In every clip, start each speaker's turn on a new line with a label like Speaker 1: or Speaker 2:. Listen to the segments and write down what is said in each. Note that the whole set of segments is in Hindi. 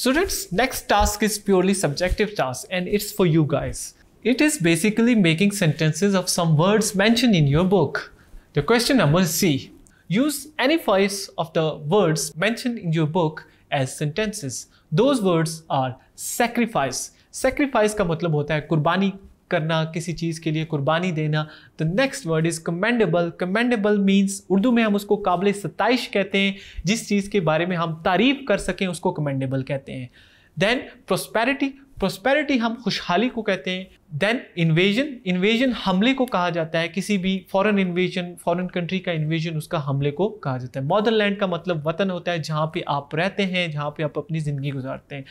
Speaker 1: Students, next task is purely subjective task and it's for you guys. It is basically making sentences of some words mentioned in your book. The question number C. Use any five of the words mentioned in your book as sentences. Those words are sacrifice. Sacrifice का मतलब होता है कुर्बानी करना किसी चीज़ के लिए कुर्बानी देना the next word is commendable commendable means Urdu में हम उसको काबिल सतश कहते हैं जिस चीज़ के बारे में हम तारीफ कर सकें उसको कमेंडेबल कहते हैं देन प्रोस्पेरिटी प्रोस्पेरिटी हम खुशहाली को कहते हैं देन इन्वेजन इन्वेजन हमले को कहा जाता है किसी भी फॉरेन इन्वेजन फॉरेन कंट्री का इन्वेजन उसका हमले को कहा जाता है लैंड का मतलब वतन होता है जहाँ पे आप रहते हैं जहाँ पे आप अपनी ज़िंदगी गुजारते हैं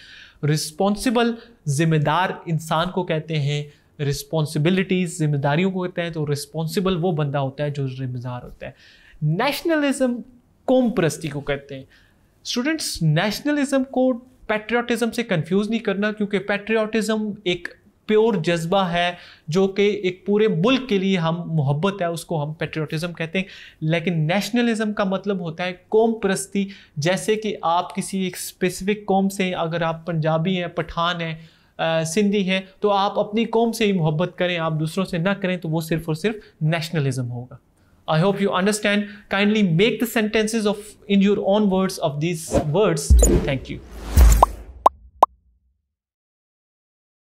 Speaker 1: रिस्पॉन्सिबल जिम्मेदार इंसान को कहते हैं रिस्पॉन्सिबिलिटीज़ जिम्मेदारियों को कहते हैं तो रिस्पॉन्सिबल वो बंदा होता है जो जिम्मेदार होता है नेशनलिज्म कोम परस्ती को कहते हैं स्टूडेंट्स नेशनलिज्म को पेट्रियाटिज़म से कंफ्यूज नहीं करना क्योंकि पेट्रियाटिज़म एक प्योर जज्बा है जो कि एक पूरे मुल्क के लिए हम मोहब्बत है उसको हम पेट्रियाटिज़म कहते हैं लेकिन नेशनलिज्म का मतलब होता है कौम परस्ती जैसे कि आप किसी एक स्पेसिफिक कौम से अगर आप पंजाबी हैं पठान हैं सिंधी है तो आप अपनी कौम से ही मोहब्बत करें आप दूसरों से ना करें तो वो सिर्फ और सिर्फ नेशनलिज्म होगा I hope you understand kindly make the sentences of in your own words of this words thank you